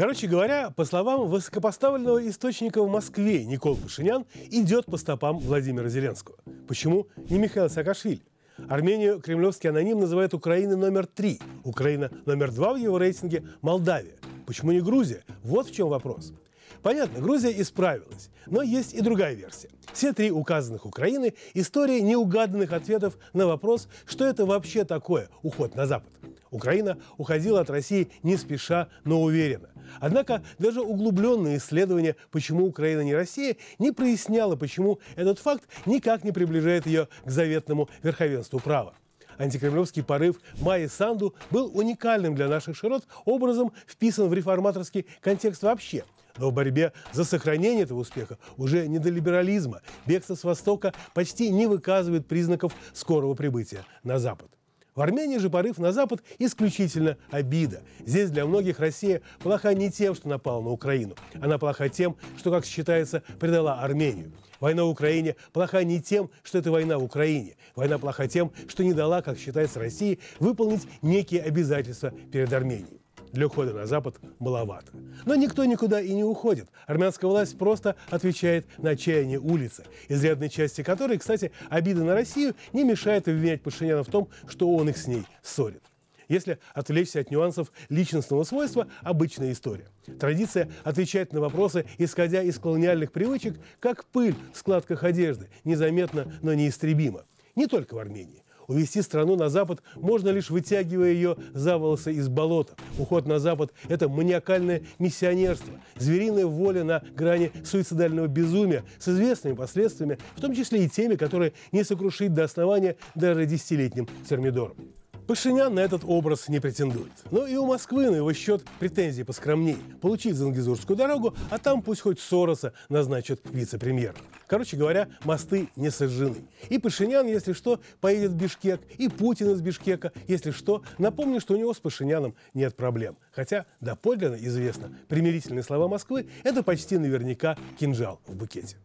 Короче говоря, по словам высокопоставленного источника в Москве Никол Пашинян идет по стопам Владимира Зеленского. Почему не Михаил Саакашвили? Армению кремлевский аноним называет Украиной номер три. Украина номер два в его рейтинге – Молдавия. Почему не Грузия? Вот в чем вопрос. Понятно, Грузия исправилась. Но есть и другая версия. Все три указанных Украины – история неугаданных ответов на вопрос, что это вообще такое уход на Запад. Украина уходила от России не спеша, но уверенно. Однако даже углубленное исследование «Почему Украина не Россия» не проясняло, почему этот факт никак не приближает ее к заветному верховенству права. Антикремлевский порыв Майи Санду был уникальным для наших широт образом вписан в реформаторский контекст вообще – но в борьбе за сохранение этого успеха уже не до либерализма. Бегство с Востока почти не выказывает признаков скорого прибытия на Запад. В Армении же порыв на Запад исключительно обида. Здесь для многих Россия плоха не тем, что напала на Украину. Она плоха тем, что, как считается, предала Армению. Война в Украине плоха не тем, что это война в Украине. Война плоха тем, что не дала, как считается России, выполнить некие обязательства перед Арменией для ухода на Запад маловато. Но никто никуда и не уходит. Армянская власть просто отвечает на отчаяние улицы, изрядной части которой, кстати, обида на Россию не мешает обвинять Пашиняна в том, что он их с ней ссорит. Если отвлечься от нюансов личностного свойства, обычная история. Традиция отвечать на вопросы, исходя из колониальных привычек, как пыль в складках одежды, незаметно, но неистребимо. Не только в Армении. Увести страну на Запад можно лишь вытягивая ее за волосы из болота. Уход на Запад – это маниакальное миссионерство, звериная воля на грани суицидального безумия с известными последствиями, в том числе и теми, которые не сокрушить до основания даже десятилетним термидором. Пашинян на этот образ не претендует. Но ну и у Москвы на его счет претензии поскромнее. Получить Зангизурскую дорогу, а там пусть хоть Сороса назначат вице-премьер. Короче говоря, мосты не сожжены. И Пашинян, если что, поедет в Бишкек, и Путин из Бишкека, если что. Напомню, что у него с Пашиняном нет проблем. Хотя доподлинно известно, примирительные слова Москвы – это почти наверняка кинжал в букете.